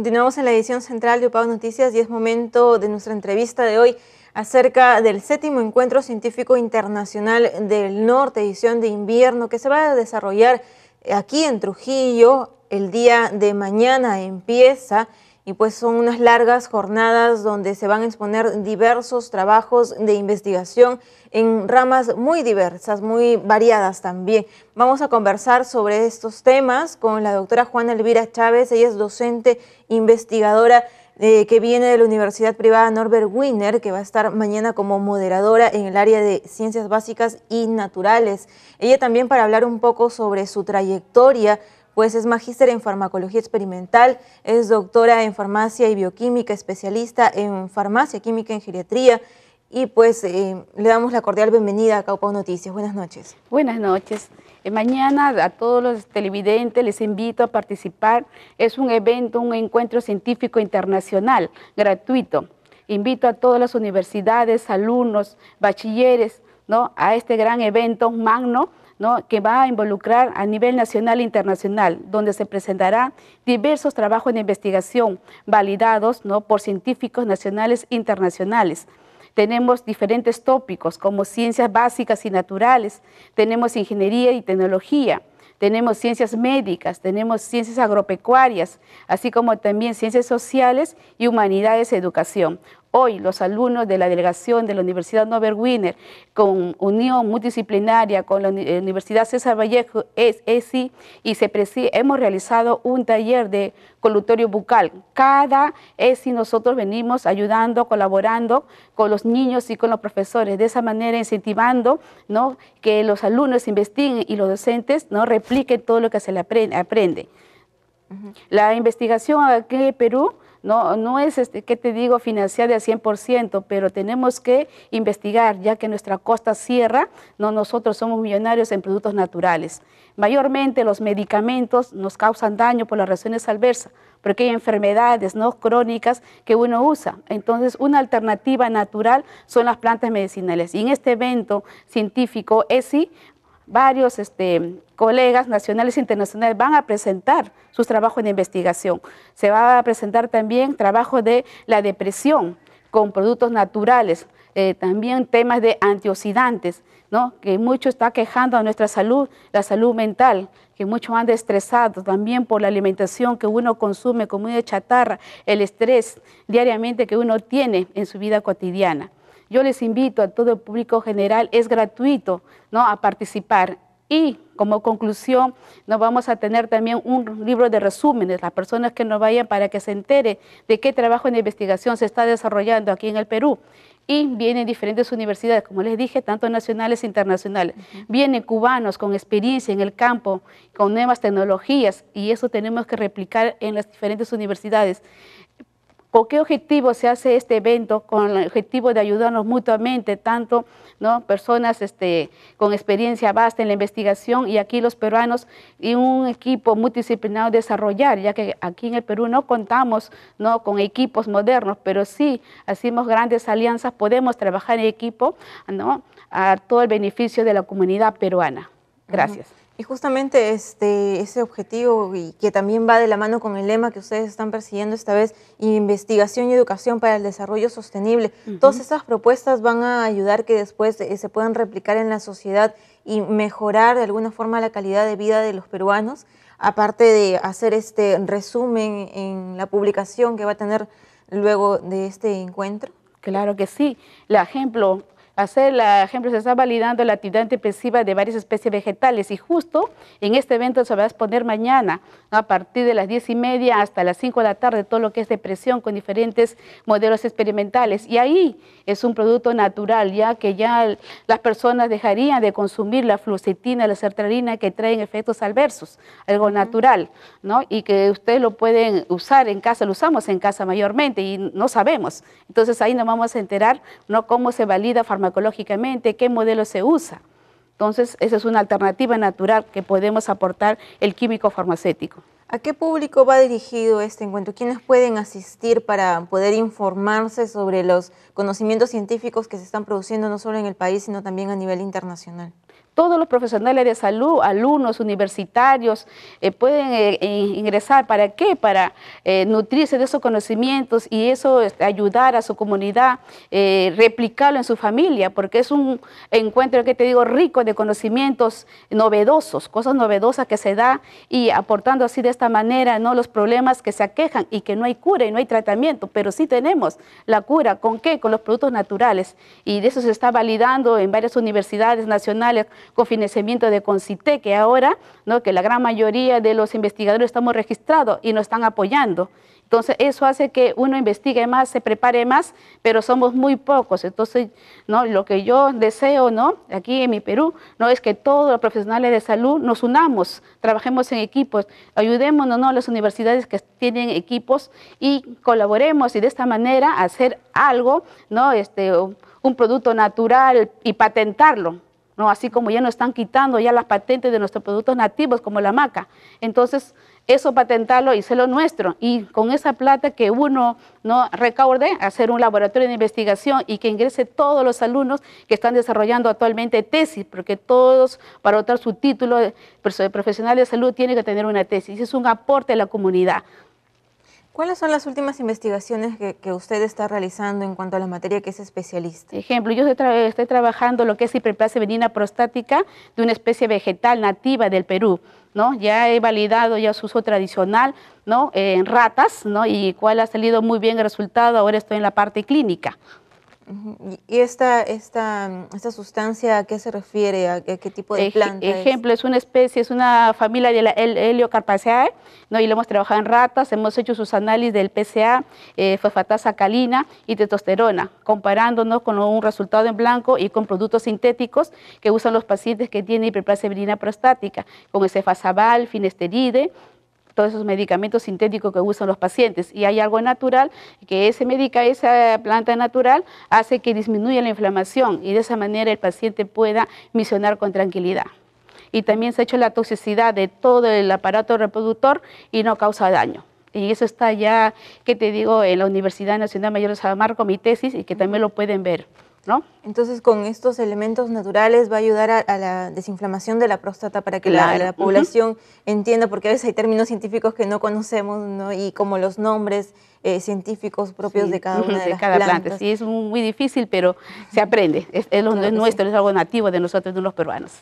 Continuamos en la edición central de UPAU Noticias y es momento de nuestra entrevista de hoy acerca del séptimo Encuentro Científico Internacional del Norte, edición de invierno, que se va a desarrollar aquí en Trujillo el día de mañana. Empieza y pues son unas largas jornadas donde se van a exponer diversos trabajos de investigación en ramas muy diversas, muy variadas también. Vamos a conversar sobre estos temas con la doctora Juana Elvira Chávez, ella es docente investigadora eh, que viene de la Universidad Privada Norbert Wiener, que va a estar mañana como moderadora en el área de Ciencias Básicas y Naturales. Ella también para hablar un poco sobre su trayectoria pues es magíster en farmacología experimental, es doctora en farmacia y bioquímica, especialista en farmacia química en geriatría y pues eh, le damos la cordial bienvenida a Caupau Noticias. Buenas noches. Buenas noches. Eh, mañana a todos los televidentes les invito a participar. Es un evento, un encuentro científico internacional, gratuito. Invito a todas las universidades, alumnos, bachilleres, ¿no? a este gran evento magno que va a involucrar a nivel nacional e internacional, donde se presentará diversos trabajos de investigación validados por científicos nacionales e internacionales. Tenemos diferentes tópicos como ciencias básicas y naturales, tenemos ingeniería y tecnología, tenemos ciencias médicas, tenemos ciencias agropecuarias, así como también ciencias sociales y humanidades educación. Hoy los alumnos de la delegación de la Universidad Nobel Wiener, con unión multidisciplinaria con la eh, Universidad César Vallejo, es ESI y hemos realizado un taller de colutorio bucal. Cada ESI nosotros venimos ayudando, colaborando con los niños y con los profesores, de esa manera incentivando ¿no? que los alumnos investiguen y los docentes ¿no? repliquen todo lo que se le aprende. La investigación aquí en Perú no, es, este, ¿qué te digo?, financiada al 100%, pero tenemos que investigar, ya que nuestra costa cierra, no, nosotros somos millonarios en productos naturales. Mayormente los medicamentos nos causan daño por las razones adversas, porque hay enfermedades ¿no? crónicas que uno usa. Entonces, una alternativa natural son las plantas medicinales. Y en este evento científico ESI varios este, colegas nacionales e internacionales van a presentar sus trabajos de investigación. Se va a presentar también trabajo de la depresión con productos naturales, eh, también temas de antioxidantes, que mucho está quejando a nuestra salud, la salud mental, que muchos han estresado también por la alimentación que uno consume, comida chatarra, el estrés diariamente que uno tiene en su vida cotidiana. Yo les invito a todo el público general, es gratuito, ¿no? A participar. Y como conclusión, nos vamos a tener también un libro de resúmenes, las personas que nos vayan para que se entere de qué trabajo en investigación se está desarrollando aquí en el Perú. Y vienen diferentes universidades, como les dije, tanto nacionales e internacionales. Vienen cubanos con experiencia en el campo, con nuevas tecnologías, y eso tenemos que replicar en las diferentes universidades ¿Con qué objetivo se hace este evento? Con el objetivo de ayudarnos mutuamente, tanto personas este, con experiencia vasta en la investigación y aquí los peruanos y un equipo multidisciplinado desarrollar, ya que aquí en el Perú no contamos con equipos modernos, pero sí hacemos grandes alianzas, podemos trabajar en equipo a todo el beneficio de la comunidad peruana. Gracias. Y justamente este, ese objetivo, y que también va de la mano con el lema que ustedes están persiguiendo esta vez, investigación y educación para el desarrollo sostenible, todas esas propuestas van a ayudar que después eh, se puedan replicar en la sociedad y mejorar de alguna forma la calidad de vida de los peruanos, aparte de hacer este resumen en la publicación que va a tener luego de este encuentro. Claro que sí. El ejemplo, hacer, la, ejemplo, se está validando la actividad antidepresiva de varias especies vegetales y justo en este evento se va a exponer mañana a partir de las 10 y media hasta las 5 de la tarde todo lo que es depresión con diferentes modelos experimentales y ahí es un producto natural ya que ya las personas dejarían de consumir la flucetina, la sertralina que traen efectos adversos, algo natural ¿no? y que ustedes lo pueden usar en casa, lo usamos en casa mayormente y no sabemos, entonces ahí nos vamos a enterar ¿no? cómo se valida farmacología ecológicamente qué modelo se usa. Entonces, esa es una alternativa natural que podemos aportar el químico farmacéutico. ¿A qué público va dirigido este encuentro? ¿Quiénes pueden asistir para poder informarse sobre los conocimientos científicos que se están produciendo no solo en el país, sino también a nivel internacional? todos los profesionales de salud, alumnos, universitarios, eh, pueden eh, ingresar. ¿Para qué? Para eh, nutrirse de esos conocimientos y eso este, ayudar a su comunidad, replicarlo en su familia, porque es un encuentro, que te digo, rico de conocimientos novedosos, cosas novedosas que se da y aportando así de esta manera ¿no? los problemas que se aquejan y que no hay cura y no hay tratamiento, pero sí tenemos la cura. ¿Con qué? Con los productos naturales. Y de eso se está validando en varias universidades nacionales con financiamiento de Concitec, que ahora, que la gran mayoría de los investigadores estamos registrados y nos están apoyando. Entonces, eso hace que uno investigue más, se prepare más, pero somos muy pocos. Entonces, lo que yo deseo aquí en mi Perú ¿no? es que todos los profesionales de salud nos unamos, trabajemos en equipos, ayudémonos ¿no? a las universidades que tienen equipos y colaboremos y de esta manera hacer algo, este, un producto natural y patentarlo. ¿no? Así como ya nos están quitando ya las patentes de nuestros productos nativos como la maca. Entonces, eso patentarlo y lo nuestro. Y con esa plata que uno no recaude, hacer un laboratorio de investigación y que ingrese todos los alumnos que están desarrollando actualmente tesis, porque todos, para otorgar su título de pues, eh, profesional de salud, tienen que tener una tesis. Es un aporte a la comunidad. ¿Cuáles son las últimas investigaciones que, usted está realizando en cuanto a la materia que es especialista? Ejemplo, yo estoy, trabajando lo que es hiperplasia venina prostática de una especie vegetal nativa del Perú. ¿No? Ya he validado ya su uso tradicional, ¿no? en ratas, ¿no? Y cuál ha salido muy bien el resultado, ahora estoy en la parte clínica. ¿Y esta, esta, esta sustancia a qué se refiere? ¿A qué, tipo de planta? ejemplo, es? una especie, es una familia de la Heliocarpaceae, ¿no? y lo hemos trabajado en ratas, hemos hecho sus análisis del PCA, eh, fosfatasa calina y testosterona, comparándonos con un resultado en blanco y con productos sintéticos que usan los pacientes que tienen hiperplasia virina prostática, con cefazabal, finesteride, todos esos medicamentos sintéticos que usan los pacientes. Y hay algo natural, que ese medica, esa planta natural hace que disminuya la inflamación y de esa manera el paciente pueda misionar con tranquilidad y también se ha hecho la toxicidad de todo el aparato reproductor y no causa daño. Y eso está ya, que te digo, en la Universidad Nacional Mayor de San Marco, mi tesis, y que también lo pueden ver. Entonces, con estos elementos naturales va a ayudar a, la desinflamación de la próstata para que la, población entienda, porque a veces hay términos científicos que no conocemos, Y como los nombres eh, científicos propios de cada una de, las cada planta. Sí, es muy difícil, pero se aprende. Es, nuestro, es algo nativo de nosotros, de los peruanos.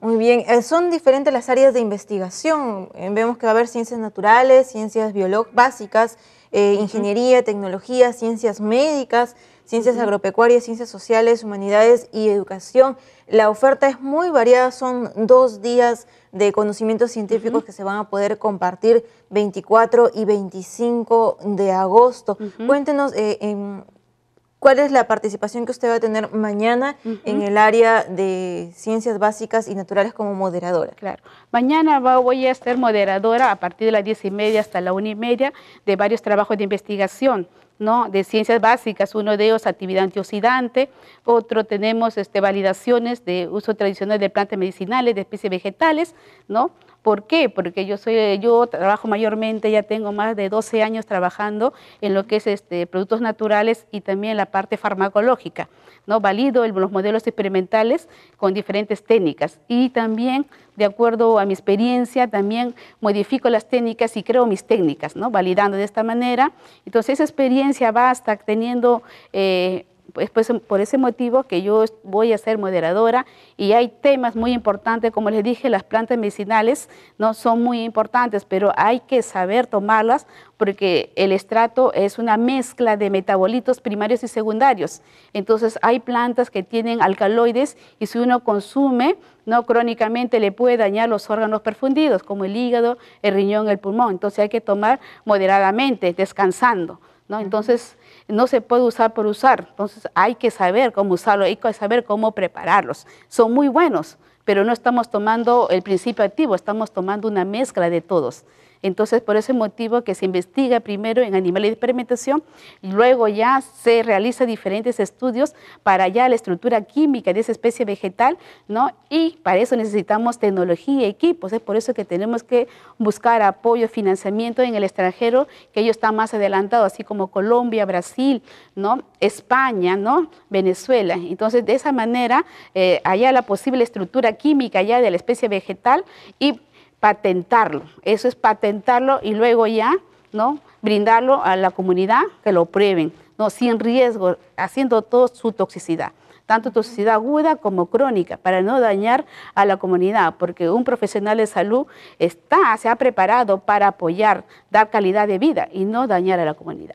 Muy bien, eh, son diferentes las áreas de investigación. Eh, vemos que va a haber ciencias naturales, ciencias básicas, ingeniería, tecnología, ciencias médicas, ciencias agropecuarias, ciencias sociales, humanidades y educación. La oferta es muy variada, son dos días de conocimientos científicos que se van a poder compartir 24 y 25 de agosto. Cuéntenos eh, cuál es la participación que usted va a tener mañana en el área de ciencias básicas y naturales como moderadora. Claro, mañana voy a ser moderadora a partir de las diez y media hasta la una y media de varios trabajos de investigación ¿no? de ciencias básicas, uno de ellos actividad antioxidante, otro tenemos este, validaciones de uso tradicional de plantas medicinales, de especies vegetales, ¿no? ¿Por qué? Porque yo, soy, yo trabajo mayormente, ya tengo más de 12 años trabajando en lo que es este, productos naturales y también la parte farmacológica. ¿no? Valido los modelos experimentales con diferentes técnicas y también, de acuerdo a mi experiencia, también modifico las técnicas y creo mis técnicas, ¿no? validando de esta manera. Entonces, esa experiencia va hasta teniendo... Eh, por ese motivo que yo voy a ser moderadora y hay temas muy importantes, como les dije, las plantas medicinales no son muy importantes, pero hay que saber tomarlas porque el estrato es una mezcla de metabolitos primarios y secundarios. Entonces hay plantas que tienen alcaloides y si uno consume no crónicamente le puede dañar los órganos perfundidos como el hígado, el riñón, el pulmón. Entonces hay que tomar moderadamente, descansando. Entonces, no se puede usar por usar. Entonces, hay que saber cómo usarlo, hay que saber cómo prepararlos. Son muy buenos, pero no estamos tomando el principio activo, estamos tomando una mezcla de todos. Entonces, por ese motivo que se investiga primero en animales de experimentación, luego ya se realizan diferentes estudios para allá la estructura química de esa especie vegetal, ¿no? Y para eso necesitamos tecnología, equipos, es por eso que tenemos que buscar apoyo, financiamiento en el extranjero, que ellos están más adelantados, así como Colombia, Brasil, ¿no? España, ¿no? Venezuela. Entonces, de esa manera, eh, allá la posible estructura química ya de la especie vegetal y patentarlo. Eso es patentarlo y luego ya, ¿no? Brindarlo a la comunidad que lo prueben, ¿no? Sin riesgo, haciendo toda su toxicidad tanto toxicidad aguda como crónica, para no dañar a la comunidad, porque un profesional de salud está, se ha preparado para apoyar, dar calidad de vida y no dañar a la comunidad.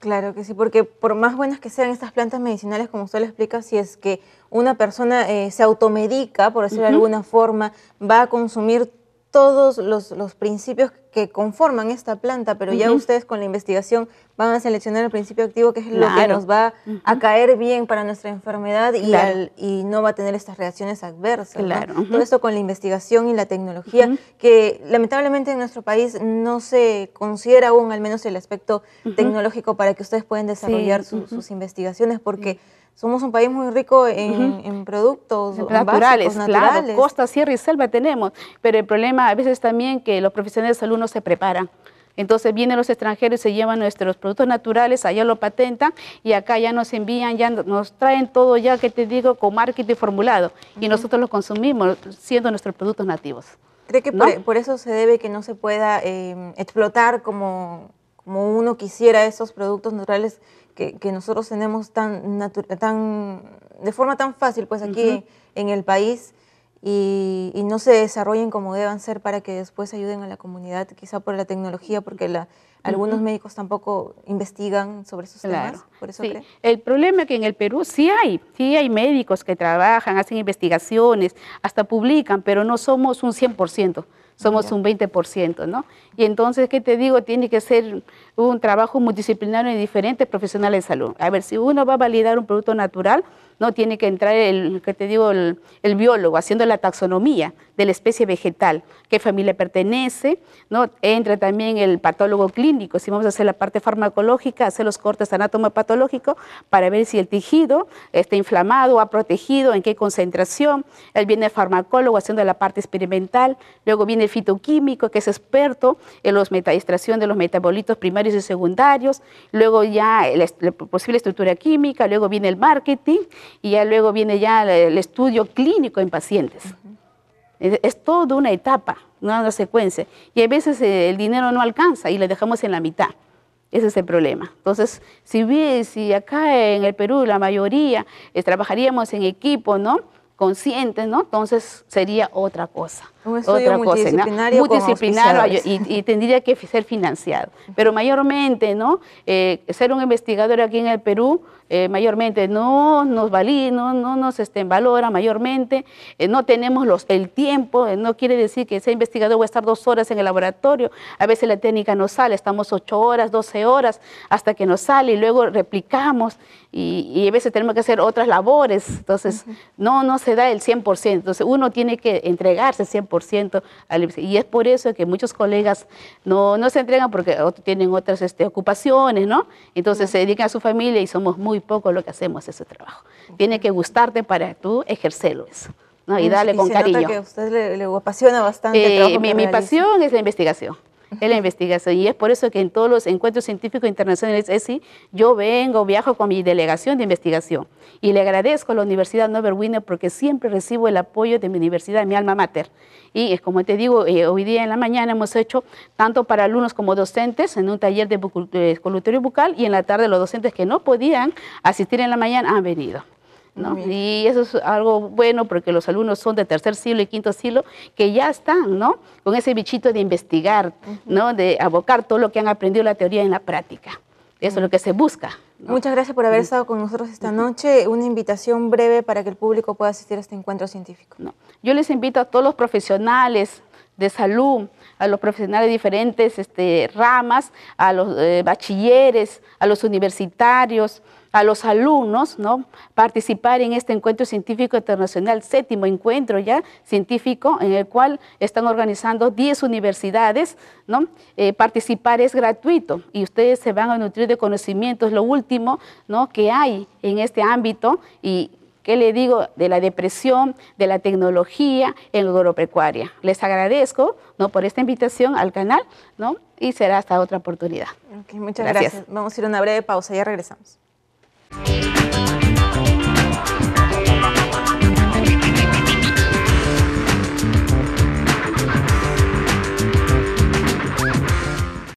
Claro que sí, porque por más buenas que sean estas plantas medicinales, como usted lo explica, si es que una persona eh, se automedica, por decirlo de alguna forma, va a consumir todos los, los, principios que conforman esta planta, pero ya ustedes con la investigación van a seleccionar el principio activo que es lo que nos va a caer bien para nuestra enfermedad y, y, no va a tener estas reacciones adversas. Claro. Todo esto con la investigación y la tecnología, que lamentablemente en nuestro país no se considera aún al menos el aspecto tecnológico para que ustedes puedan desarrollar sus investigaciones, porque somos un país muy rico en, productos naturales, naturales. Claro, costa, sierra y selva tenemos, pero el problema a veces también que los profesionales de salud no se preparan. Entonces vienen los extranjeros y se llevan nuestros productos naturales, allá lo patentan y acá ya nos envían, ya nos traen todo ya que te digo con marketing formulado y nosotros lo consumimos siendo nuestros productos nativos. ¿Cree que por, eso se debe que no se pueda em, explotar como como uno quisiera esos productos naturales que, nosotros tenemos tan, tan de forma tan fácil pues aquí en el país y, y, no se desarrollen como deban ser para que después ayuden a la comunidad, quizá por la tecnología, porque la, algunos médicos tampoco investigan sobre esos temas, por eso sí. El problema es que en el Perú sí hay, sí hay médicos que trabajan, hacen investigaciones, hasta publican, pero no somos un 100%. Somos un 20%, ¿no? Y entonces, ¿qué te digo? Tiene que ser un trabajo multidisciplinario de diferentes profesionales de salud. A ver, si uno va a validar un producto natural, ¿no? Tiene que entrar el, que te digo, el, biólogo haciendo la taxonomía de la especie vegetal, qué familia pertenece, ¿no? Entra también el patólogo clínico, si vamos a hacer la parte farmacológica, hacer los cortes anatomopatológicos para ver si el tejido está inflamado, ha protegido, en qué concentración. Él viene el farmacólogo haciendo la parte experimental, luego viene el fitoquímico, que es experto en la extracción de los metabolitos primarios y secundarios, luego ya la posible estructura química, luego viene el marketing y ya luego viene ya el estudio clínico en pacientes. es, todo toda una etapa, una, secuencia. Y a veces eh, el dinero no alcanza y le dejamos en la mitad. Ese es el problema. Entonces, si, si acá en el Perú la mayoría eh, trabajaríamos en equipo, ¿no? conscientes, ¿no? Entonces sería otra cosa. otra cosa, multidisciplinario y, tendría que ser financiado. Pero mayormente, ¿no? Eh, ser un investigador aquí en el Perú, eh, mayormente no nos valí, no, no nos este, valora mayormente, eh, no tenemos los, el tiempo, no quiere decir que sea investigador va a estar dos horas en el laboratorio, a veces la técnica no sale, estamos ocho horas, doce horas hasta que nos sale y luego replicamos y, a veces tenemos que hacer otras labores, entonces no, no se da el 100%, entonces uno tiene que entregarse 100% al Y es por eso que muchos colegas no, no se entregan porque tienen otras este, ocupaciones, ¿no? Entonces se dedican a su familia y somos muy pocos los que hacemos ese trabajo. Tiene que gustarte para tú ejercerlo ¿no? y mm, darle con cariño. que a usted le, apasiona bastante. Eh, mi, mi pasión es la investigación. Es la investigación. Y es por eso que en todos los encuentros científicos internacionales ESI, yo vengo, viajo con mi delegación de investigación. Y le agradezco a la Universidad Nobel porque siempre recibo el apoyo de mi universidad, de mi alma mater. Y como te digo, eh, hoy día en la mañana hemos hecho tanto para alumnos como docentes en un taller de, de bucal y en la tarde los docentes que no podían asistir en la mañana han venido. Y eso es algo bueno porque los alumnos son de tercer siglo y quinto siglo que ya están, Con ese bichito de investigar, ¿no? De abocar todo lo que han aprendido la teoría en la práctica. Eso es lo que se busca. Muchas gracias por haber estado con nosotros esta noche. Una invitación breve para que el público pueda asistir a este encuentro científico. Yo les invito a todos los profesionales de salud, a los profesionales de diferentes este, ramas, a los eh, bachilleres, a los universitarios, a los alumnos ¿no? participar en este encuentro científico internacional, séptimo encuentro ya científico, en el cual están organizando 10 universidades. ¿no? Eh, participar es gratuito y ustedes se van a nutrir de conocimientos, lo último ¿no? que hay en este ámbito y ¿Qué le digo de la depresión, de la tecnología en agropecuaria? Les agradezco ¿no? por esta invitación al canal ¿no? y será hasta otra oportunidad. muchas gracias. Vamos a ir a una breve pausa, ya regresamos.